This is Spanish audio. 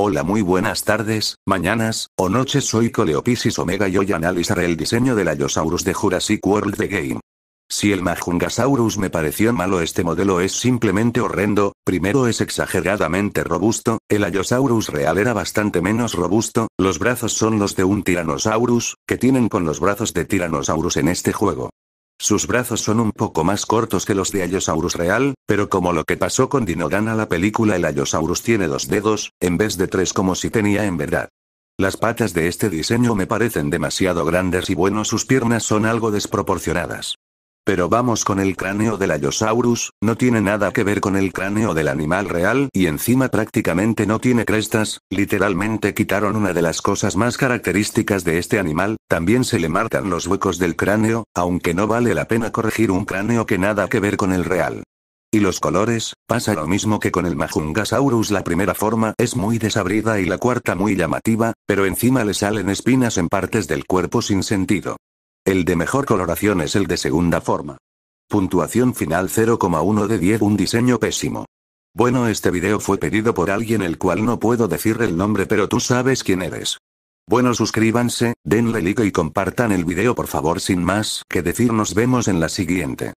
Hola muy buenas tardes, mañanas, o noches soy Coleopisis Omega y hoy analizaré el diseño del Allosaurus de Jurassic World The Game. Si el Majungasaurus me pareció malo este modelo es simplemente horrendo, primero es exageradamente robusto, el Allosaurus real era bastante menos robusto, los brazos son los de un Tyrannosaurus, que tienen con los brazos de Tyrannosaurus en este juego. Sus brazos son un poco más cortos que los de Allosaurus real, pero como lo que pasó con Dinogana la película el Allosaurus tiene dos dedos, en vez de tres como si tenía en verdad. Las patas de este diseño me parecen demasiado grandes y bueno sus piernas son algo desproporcionadas. Pero vamos con el cráneo del Ayosaurus, no tiene nada que ver con el cráneo del animal real y encima prácticamente no tiene crestas, literalmente quitaron una de las cosas más características de este animal, también se le marcan los huecos del cráneo, aunque no vale la pena corregir un cráneo que nada que ver con el real. Y los colores, pasa lo mismo que con el Majungasaurus. La primera forma es muy desabrida y la cuarta muy llamativa, pero encima le salen espinas en partes del cuerpo sin sentido. El de mejor coloración es el de segunda forma. Puntuación final 0,1 de 10 Un diseño pésimo. Bueno este video fue pedido por alguien el cual no puedo decir el nombre pero tú sabes quién eres. Bueno suscríbanse, denle like y compartan el video por favor sin más que decir nos vemos en la siguiente.